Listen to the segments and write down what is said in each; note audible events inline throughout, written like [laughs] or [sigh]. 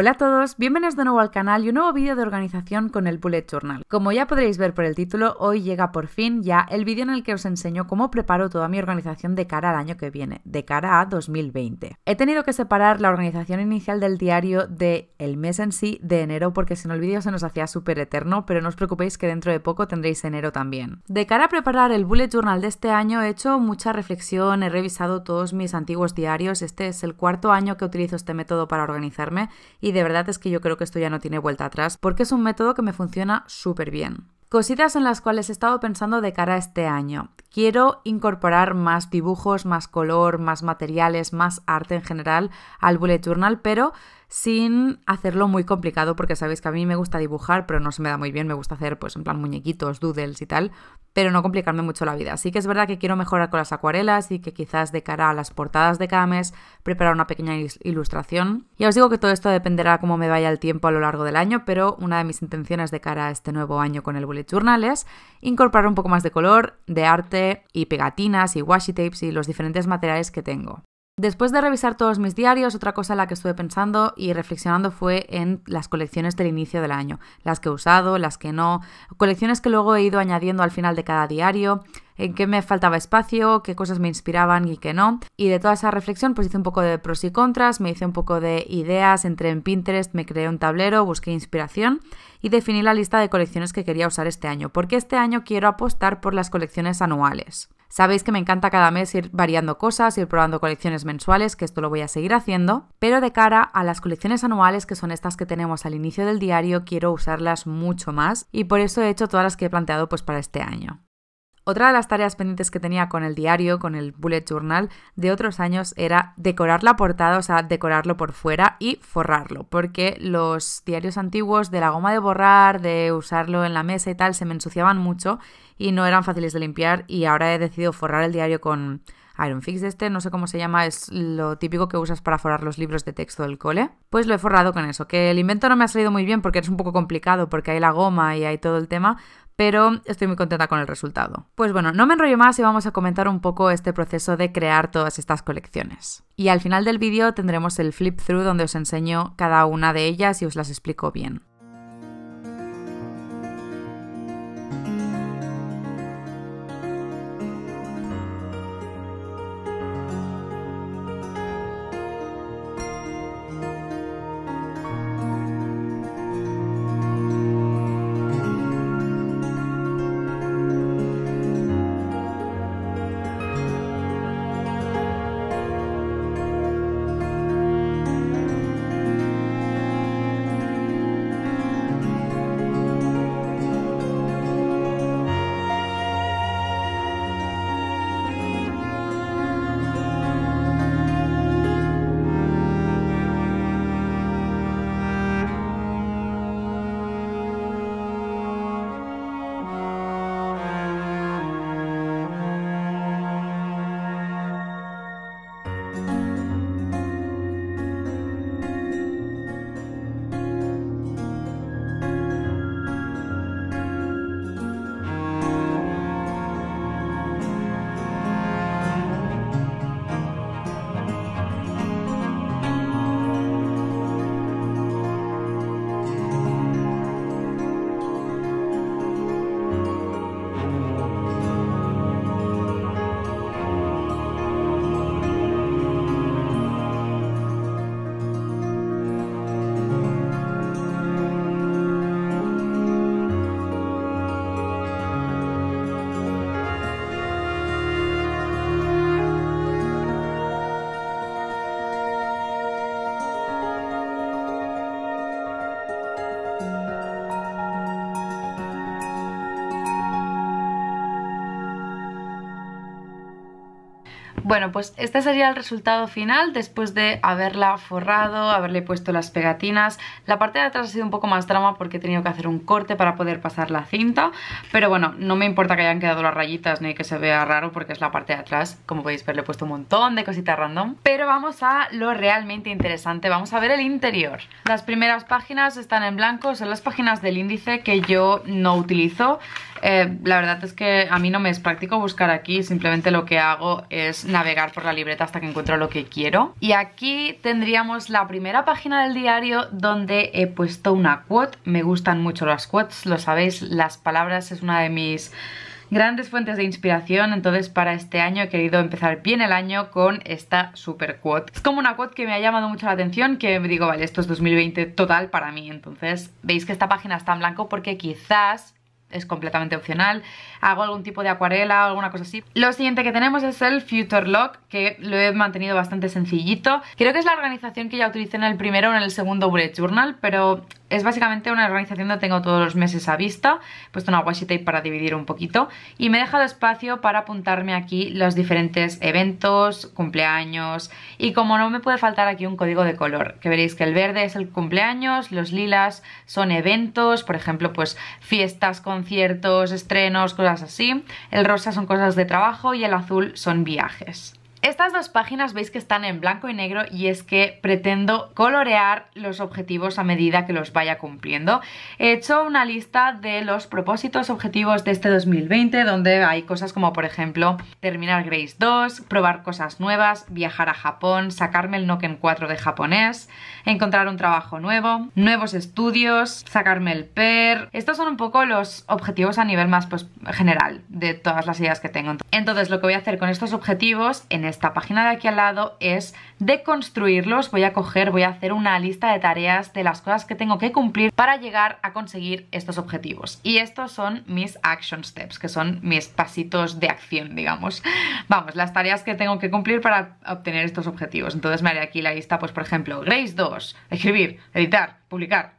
Hola a todos, bienvenidos de nuevo al canal y un nuevo vídeo de organización con el Bullet Journal. Como ya podréis ver por el título, hoy llega por fin ya el vídeo en el que os enseño cómo preparo toda mi organización de cara al año que viene, de cara a 2020. He tenido que separar la organización inicial del diario de el mes en sí de enero porque si no el vídeo se nos hacía súper eterno, pero no os preocupéis que dentro de poco tendréis enero también. De cara a preparar el Bullet Journal de este año he hecho mucha reflexión, he revisado todos mis antiguos diarios, este es el cuarto año que utilizo este método para organizarme y y de verdad es que yo creo que esto ya no tiene vuelta atrás porque es un método que me funciona súper bien. Cositas en las cuales he estado pensando de cara a este año. Quiero incorporar más dibujos, más color, más materiales, más arte en general al bullet journal, pero sin hacerlo muy complicado, porque sabéis que a mí me gusta dibujar, pero no se me da muy bien, me gusta hacer pues en plan muñequitos, doodles y tal, pero no complicarme mucho la vida. Así que es verdad que quiero mejorar con las acuarelas y que quizás de cara a las portadas de cada mes preparar una pequeña ilustración. Ya os digo que todo esto dependerá cómo me vaya el tiempo a lo largo del año, pero una de mis intenciones de cara a este nuevo año con el bullet journal es incorporar un poco más de color, de arte y pegatinas y washi tapes y los diferentes materiales que tengo. Después de revisar todos mis diarios, otra cosa en la que estuve pensando y reflexionando fue en las colecciones del inicio del año, las que he usado, las que no, colecciones que luego he ido añadiendo al final de cada diario, en qué me faltaba espacio, qué cosas me inspiraban y qué no. Y de toda esa reflexión pues hice un poco de pros y contras, me hice un poco de ideas, entré en Pinterest, me creé un tablero, busqué inspiración y definí la lista de colecciones que quería usar este año, porque este año quiero apostar por las colecciones anuales. Sabéis que me encanta cada mes ir variando cosas, ir probando colecciones mensuales, que esto lo voy a seguir haciendo, pero de cara a las colecciones anuales, que son estas que tenemos al inicio del diario, quiero usarlas mucho más y por eso he hecho todas las que he planteado pues para este año. Otra de las tareas pendientes que tenía con el diario, con el bullet journal de otros años, era decorar la portada, o sea, decorarlo por fuera y forrarlo, porque los diarios antiguos de la goma de borrar, de usarlo en la mesa y tal, se me ensuciaban mucho y no eran fáciles de limpiar y ahora he decidido forrar el diario con Iron Fix este, no sé cómo se llama, es lo típico que usas para forrar los libros de texto del cole. Pues lo he forrado con eso, que el invento no me ha salido muy bien porque es un poco complicado, porque hay la goma y hay todo el tema, pero estoy muy contenta con el resultado. Pues bueno, no me enrollo más y vamos a comentar un poco este proceso de crear todas estas colecciones. Y al final del vídeo tendremos el flip through donde os enseño cada una de ellas y os las explico bien. Bueno, pues este sería el resultado final después de haberla forrado, haberle puesto las pegatinas. La parte de atrás ha sido un poco más drama porque he tenido que hacer un corte para poder pasar la cinta. Pero bueno, no me importa que hayan quedado las rayitas ni que se vea raro porque es la parte de atrás. Como podéis ver, le he puesto un montón de cositas random. Pero vamos a lo realmente interesante. Vamos a ver el interior. Las primeras páginas están en blanco. Son las páginas del índice que yo no utilizo. Eh, la verdad es que a mí no me es práctico buscar aquí. Simplemente lo que hago es navegar por la libreta hasta que encuentro lo que quiero. Y aquí tendríamos la primera página del diario donde he puesto una quote. Me gustan mucho las quotes, lo sabéis, las palabras es una de mis grandes fuentes de inspiración, entonces para este año he querido empezar bien el año con esta super quote. Es como una quote que me ha llamado mucho la atención, que me digo, vale, esto es 2020 total para mí, entonces veis que esta página está en blanco porque quizás es completamente opcional. Hago algún tipo de acuarela o alguna cosa así. Lo siguiente que tenemos es el Future Lock, que lo he mantenido bastante sencillito. Creo que es la organización que ya utilicé en el primero o en el segundo bullet journal, pero es básicamente una organización que tengo todos los meses a vista. He puesto una washi tape para dividir un poquito y me he dejado espacio para apuntarme aquí los diferentes eventos, cumpleaños y como no me puede faltar aquí un código de color, que veréis que el verde es el cumpleaños, los lilas son eventos, por ejemplo, pues fiestas con conciertos, estrenos, cosas así. El rosa son cosas de trabajo y el azul son viajes. Estas dos páginas veis que están en blanco y negro y es que pretendo colorear los objetivos a medida que los vaya cumpliendo. He hecho una lista de los propósitos objetivos de este 2020 donde hay cosas como por ejemplo terminar Grace 2, probar cosas nuevas, viajar a Japón, sacarme el Noken 4 de japonés, encontrar un trabajo nuevo, nuevos estudios, sacarme el PER. Estos son un poco los objetivos a nivel más pues, general de todas las ideas que tengo. Entonces lo que voy a hacer con estos objetivos en esta página de aquí al lado es de construirlos. Voy a coger, voy a hacer una lista de tareas de las cosas que tengo que cumplir para llegar a conseguir estos objetivos. Y estos son mis action steps, que son mis pasitos de acción, digamos. Vamos, las tareas que tengo que cumplir para obtener estos objetivos. Entonces me haré aquí la lista, pues por ejemplo, Grace 2, escribir, editar, publicar,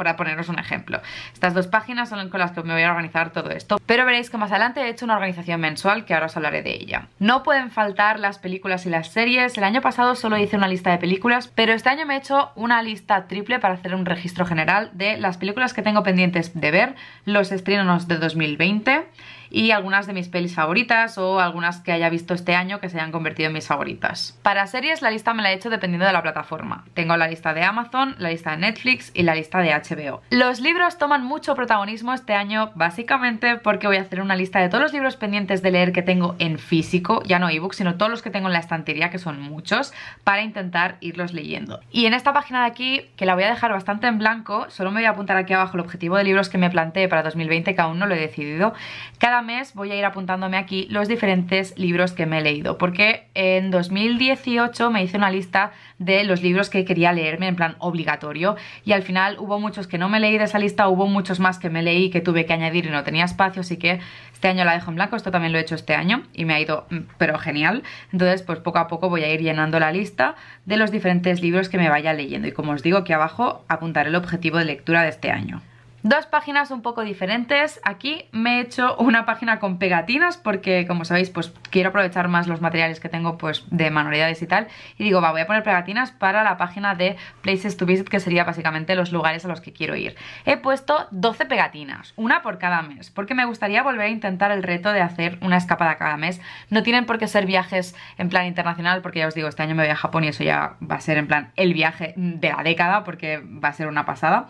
para poneros un ejemplo. Estas dos páginas son con las que me voy a organizar todo esto, pero veréis que más adelante he hecho una organización mensual que ahora os hablaré de ella. No pueden faltar las películas y las series, el año pasado solo hice una lista de películas, pero este año me he hecho una lista triple para hacer un registro general de las películas que tengo pendientes de ver, los estrenos de 2020 y algunas de mis pelis favoritas o algunas que haya visto este año que se hayan convertido en mis favoritas. Para series la lista me la he hecho dependiendo de la plataforma. Tengo la lista de Amazon, la lista de Netflix y la lista de HBO. Los libros toman mucho protagonismo este año básicamente porque voy a hacer una lista de todos los libros pendientes de leer que tengo en físico, ya no ebook, sino todos los que tengo en la estantería, que son muchos, para intentar irlos leyendo. Y en esta página de aquí, que la voy a dejar bastante en blanco, solo me voy a apuntar aquí abajo el objetivo de libros que me planteé para 2020, que aún no lo he decidido. Cada mes voy a ir apuntándome aquí los diferentes libros que me he leído, porque en 2018 me hice una lista de los libros que quería leerme en plan obligatorio y al final hubo muchos que no me leí de esa lista, hubo muchos más que me leí que tuve que añadir y no tenía espacio, así que este año la dejo en blanco, esto también lo he hecho este año y me ha ido mm, pero genial, entonces pues poco a poco voy a ir llenando la lista de los diferentes libros que me vaya leyendo y como os digo aquí abajo apuntaré el objetivo de lectura de este año. Dos páginas un poco diferentes. Aquí me he hecho una página con pegatinas porque, como sabéis, pues quiero aprovechar más los materiales que tengo pues de manualidades y tal. Y digo, va, voy a poner pegatinas para la página de Places to Visit, que sería básicamente los lugares a los que quiero ir. He puesto 12 pegatinas, una por cada mes, porque me gustaría volver a intentar el reto de hacer una escapada cada mes. No tienen por qué ser viajes en plan internacional, porque ya os digo, este año me voy a Japón y eso ya va a ser en plan el viaje de la década, porque va a ser una pasada.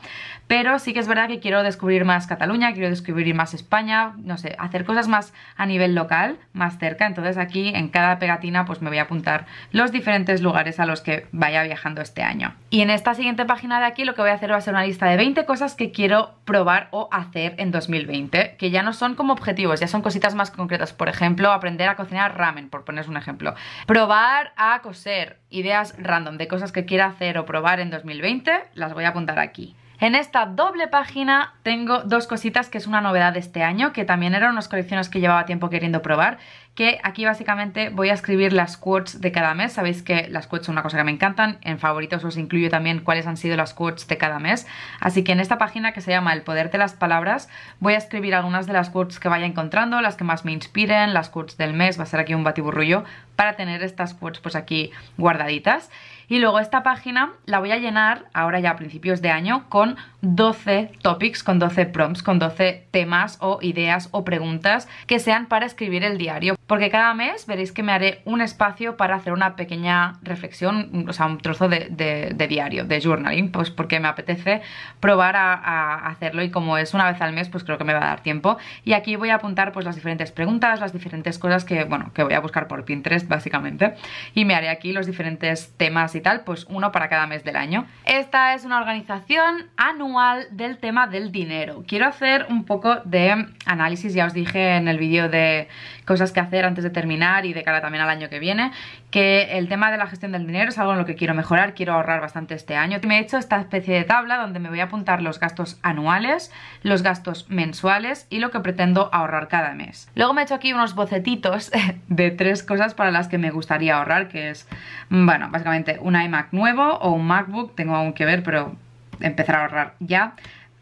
Pero sí que es verdad que quiero descubrir más Cataluña, quiero descubrir más España, no sé, hacer cosas más a nivel local, más cerca. Entonces aquí en cada pegatina pues me voy a apuntar los diferentes lugares a los que vaya viajando este año. Y en esta siguiente página de aquí lo que voy a hacer va a ser una lista de 20 cosas que quiero probar o hacer en 2020, que ya no son como objetivos, ya son cositas más concretas. Por ejemplo, aprender a cocinar ramen, por poner un ejemplo. Probar a coser, ideas random de cosas que quiera hacer o probar en 2020, las voy a apuntar aquí. En esta doble página tengo dos cositas que es una novedad de este año, que también eran unas colecciones que llevaba tiempo queriendo probar, que aquí básicamente voy a escribir las quotes de cada mes, sabéis que las quotes son una cosa que me encantan, en favoritos os incluyo también cuáles han sido las quotes de cada mes, así que en esta página que se llama El poder de las palabras voy a escribir algunas de las quotes que vaya encontrando, las que más me inspiren, las quotes del mes, va a ser aquí un batiburrullo para tener estas quotes pues aquí guardaditas. Y luego esta página la voy a llenar ahora ya a principios de año con 12 topics, con 12 prompts, con 12 temas o ideas o preguntas que sean para escribir el diario. Porque cada mes veréis que me haré un espacio para hacer una pequeña reflexión, o sea, un trozo de, diario, de journaling, pues porque me apetece probar a, hacerlo y como es una vez al mes, pues creo que me va a dar tiempo. Y aquí voy a apuntar pues las diferentes preguntas, las diferentes cosas que, bueno, que voy a buscar por Pinterest básicamente. Y me haré aquí los diferentes temas y tal, pues uno para cada mes del año. Esta es una organización anual del tema del dinero. Quiero hacer un poco de análisis, ya os dije en el vídeo de cosas que hacer antes de terminar y de cara también al año que viene, que el tema de la gestión del dinero es algo en lo que quiero mejorar, quiero ahorrar bastante este año. Me he hecho esta especie de tabla donde me voy a apuntar los gastos anuales, los gastos mensuales y lo que pretendo ahorrar cada mes. Luego me he hecho aquí unos bocetitos [laughs] de tres cosas para las que me gustaría ahorrar, que es, bueno, básicamente un iMac nuevo o un MacBook, tengo aún que ver, pero empezar a ahorrar ya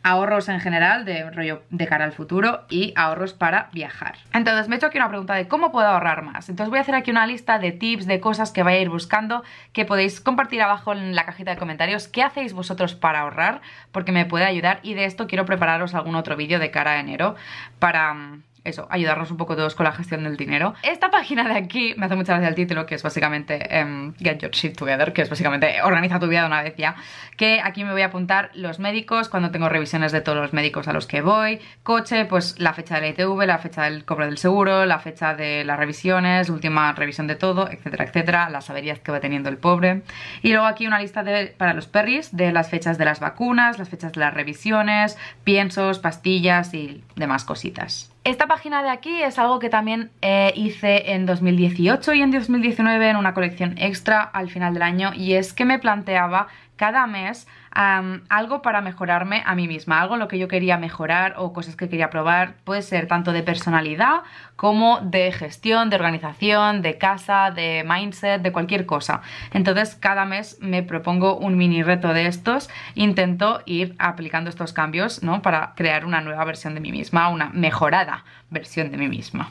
ahorros en general de rollo de cara al futuro y ahorros para viajar. Entonces me he hecho aquí una pregunta de cómo puedo ahorrar más. Entonces voy a hacer aquí una lista de tips, de cosas que vaya a ir buscando, que podéis compartir abajo en la cajita de comentarios qué hacéis vosotros para ahorrar, porque me puede ayudar y de esto quiero prepararos algún otro vídeo de cara a enero para mm, eso, ayudarnos un poco todos con la gestión del dinero. Esta página de aquí me hace mucha gracia el título, que es básicamente em, Get Your Shit Together, que es básicamente organiza tu vida de una vez ya. Que aquí me voy a apuntar los médicos, cuando tengo revisiones de todos los médicos a los que voy, coche, pues la fecha de la ITV, la fecha del cobro del seguro, la fecha de las revisiones, última revisión de todo, etcétera, etcétera, las averías que va teniendo el pobre. Y luego aquí una lista para los perris de las fechas de las vacunas, las fechas de las revisiones, piensos, pastillas y demás cositas. Esta página de aquí es algo que también eh, hice en 2018 y en 2019 en una colección extra al final del año y es que me planteaba cada mes algo para mejorarme a mí misma, algo lo que yo quería mejorar o cosas que quería probar, puede ser tanto de personalidad como de gestión, de organización, de casa, de mindset, de cualquier cosa. Entonces cada mes me propongo un mini reto de estos, intento ir aplicando estos cambios ¿no? para crear una nueva versión de mí misma, una mejorada versión de mí misma.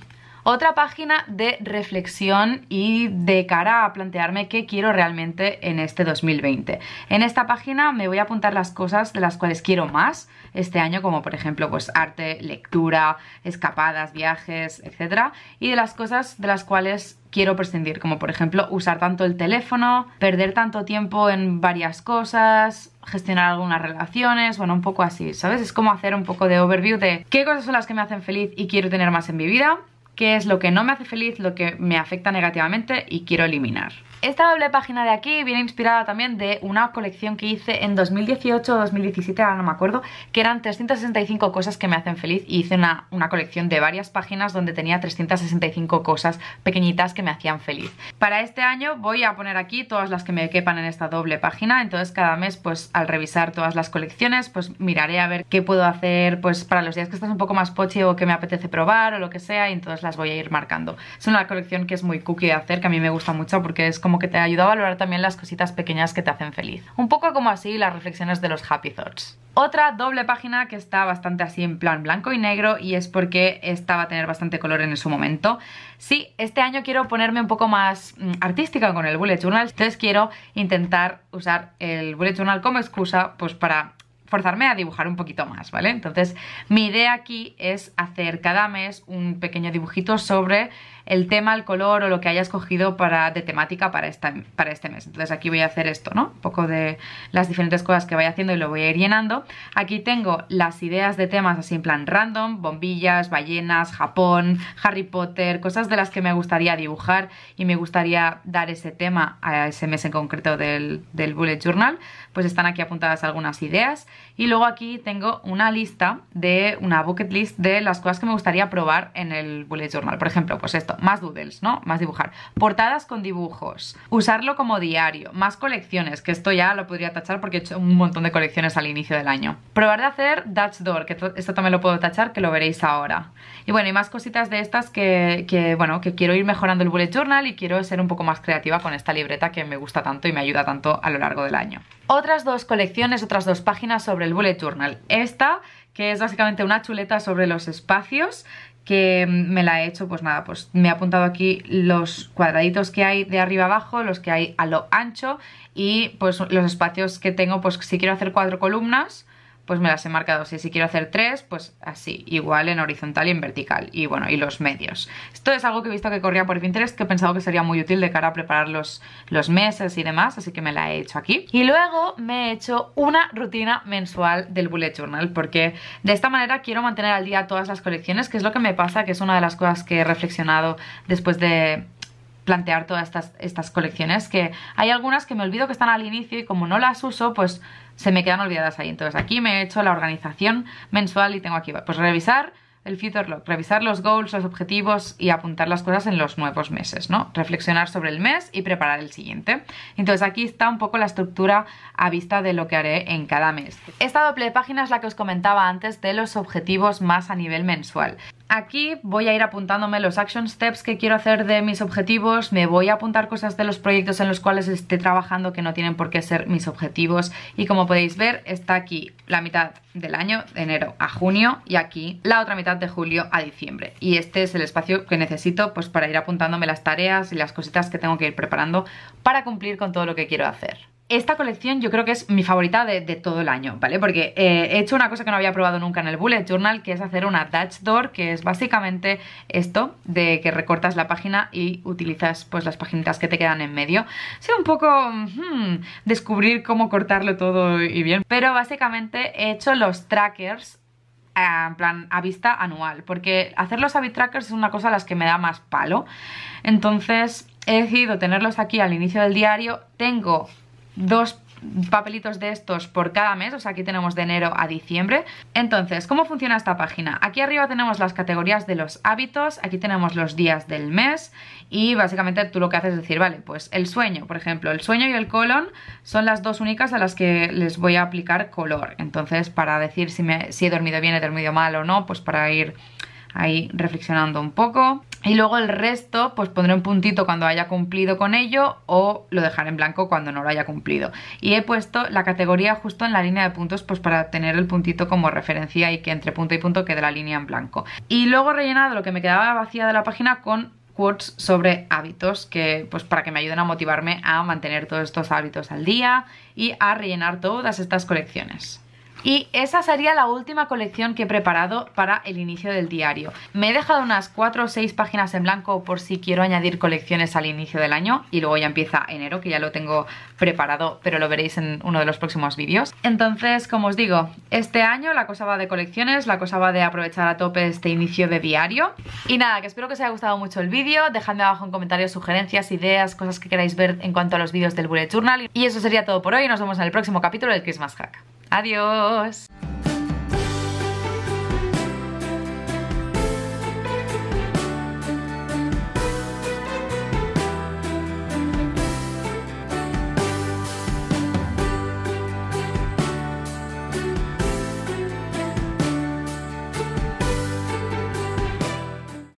Otra página de reflexión y de cara a plantearme qué quiero realmente en este 2020. En esta página me voy a apuntar las cosas de las cuales quiero más este año, como por ejemplo pues arte, lectura, escapadas, viajes, etc. Y de las cosas de las cuales quiero prescindir, como por ejemplo usar tanto el teléfono, perder tanto tiempo en varias cosas, gestionar algunas relaciones, bueno, un poco así, ¿sabes? Es como hacer un poco de overview de qué cosas son las que me hacen feliz y quiero tener más en mi vida qué es lo que no me hace feliz, lo que me afecta negativamente y quiero eliminar. Esta doble página de aquí viene inspirada también de una colección que hice en 2018 o 2017, ahora no me acuerdo, que eran 365 cosas que me hacen feliz y hice una, una colección de varias páginas donde tenía 365 cosas pequeñitas que me hacían feliz. Para este año voy a poner aquí todas las que me quepan en esta doble página, entonces cada mes pues al revisar todas las colecciones pues miraré a ver qué puedo hacer pues para los días que estás un poco más poche o que me apetece probar o lo que sea y entonces las voy a ir marcando. Es una colección que es muy cookie de hacer, que a mí me gusta mucho porque es como que te ayuda a valorar también las cositas pequeñas que te hacen feliz. Un poco como así las reflexiones de los Happy Thoughts. Otra doble página que está bastante así en plan blanco y negro y es porque estaba a tener bastante color en su momento. Sí, este año quiero ponerme un poco más mm, artística con el bullet journal, entonces quiero intentar usar el bullet journal como excusa pues para forzarme a dibujar un poquito más, ¿vale? Entonces mi idea aquí es hacer cada mes un pequeño dibujito sobre el tema, el color o lo que haya escogido para, de temática para, esta, para este mes. Entonces aquí voy a hacer esto, ¿no? Un poco de las diferentes cosas que vaya haciendo y lo voy a ir llenando. Aquí tengo las ideas de temas así en plan random, bombillas, ballenas, Japón, Harry Potter, cosas de las que me gustaría dibujar y me gustaría dar ese tema a ese mes en concreto del, del bullet journal. Pues están aquí apuntadas algunas ideas y luego aquí tengo una lista de una bucket list de las cosas que me gustaría probar en el bullet journal. Por ejemplo, pues esto, más doodles, ¿no? Más dibujar. Portadas con dibujos, usarlo como diario, más colecciones, que esto ya lo podría tachar porque he hecho un montón de colecciones al inicio del año. Probar de hacer Dutch Door, que esto también lo puedo tachar, que lo veréis ahora. Y bueno, y más cositas de estas que, bueno, que quiero ir mejorando el bullet journal y quiero ser un poco más creativa con esta libreta que me gusta tanto y me ayuda tanto a lo largo del año. Otras dos colecciones, otras dos páginas sobre el bullet journal. Esta que es básicamente una chuleta sobre los espacios que me la he hecho, pues nada, pues me he apuntado aquí los cuadraditos que hay de arriba abajo, los que hay a lo ancho y pues los espacios que tengo, pues si quiero hacer cuatro columnas, pues me las he marcado así. Si quiero hacer tres, pues así, igual en horizontal y en vertical. Y bueno, y los medios. Esto es algo que he visto que corría por Pinterest, que he pensado que sería muy útil de cara a preparar los, los meses y demás, así que me la he hecho aquí. Y luego me he hecho una rutina mensual del bullet journal, porque de esta manera quiero mantener al día todas las colecciones, que es lo que me pasa, que es una de las cosas que he reflexionado después de plantear todas estas, colecciones que hay algunas que me olvido que están al inicio y como no las uso pues se me quedan olvidadas ahí entonces aquí me he hecho la organización mensual y tengo aquí pues revisar el future log, revisar los goals, los objetivos y apuntar las cosas en los nuevos meses, ¿no? Reflexionar sobre el mes y preparar el siguiente. Entonces aquí está un poco la estructura a vista de lo que haré en cada mes. Esta doble página es la que os comentaba antes de los objetivos más a nivel mensual. Aquí voy a ir apuntándome los action steps que quiero hacer de mis objetivos, me voy a apuntar cosas de los proyectos en los cuales esté trabajando que no tienen por qué ser mis objetivos y como podéis ver está aquí la mitad del año, de enero a junio y aquí la otra mitad de julio a diciembre y este es el espacio que necesito pues para ir apuntándome las tareas y las cositas que tengo que ir preparando para cumplir con todo lo que quiero hacer. Esta colección yo creo que es mi favorita de, todo el año, ¿vale? Porque eh, he hecho una cosa que no había probado nunca en el Bullet Journal, que es hacer una Dutch Door, que es básicamente esto, de que recortas la página y utilizas pues las páginas que te quedan en medio. Ha sido un poco hmm, descubrir cómo cortarlo todo y bien. Pero básicamente he hecho los trackers eh, en plan a vista anual, porque hacer los habit trackers es una cosa a las que me da más palo. Entonces he decidido tenerlos aquí al inicio del diario. Tengo dos papelitos de estos por cada mes, o sea, aquí tenemos de enero a diciembre. Entonces, ¿cómo funciona esta página? Aquí arriba tenemos las categorías de los hábitos, aquí tenemos los días del mes y básicamente tú lo que haces es decir, vale, pues el sueño, por ejemplo, el sueño y el colon son las dos únicas a las que les voy a aplicar color. Entonces, para decir si, he dormido bien, he dormido mal o no, pues para ir ahí reflexionando un poco. Y luego el resto pues pondré un puntito cuando haya cumplido con ello o lo dejaré en blanco cuando no lo haya cumplido. Y he puesto la categoría justo en la línea de puntos pues para tener el puntito como referencia y que entre punto y punto quede la línea en blanco. Y luego he rellenado lo que me quedaba vacía de la página con quotes sobre hábitos que pues para que me ayuden a motivarme a mantener todos estos hábitos al día y a rellenar todas estas colecciones. Y esa sería la última colección que he preparado para el inicio del diario. Me he dejado unas 4 o 6 páginas en blanco por si quiero añadir colecciones al inicio del año y luego ya empieza enero, que ya lo tengo preparado, pero lo veréis en uno de los próximos vídeos. Entonces, como os digo, este año la cosa va de colecciones, la cosa va de aprovechar a tope este inicio de diario. Y nada, que espero que os haya gustado mucho el vídeo, dejadme abajo en comentarios sugerencias, ideas, cosas que queráis ver en cuanto a los vídeos del Bullet Journal. Y eso sería todo por hoy, nos vemos en el próximo capítulo del Christmas Hack. Adiós.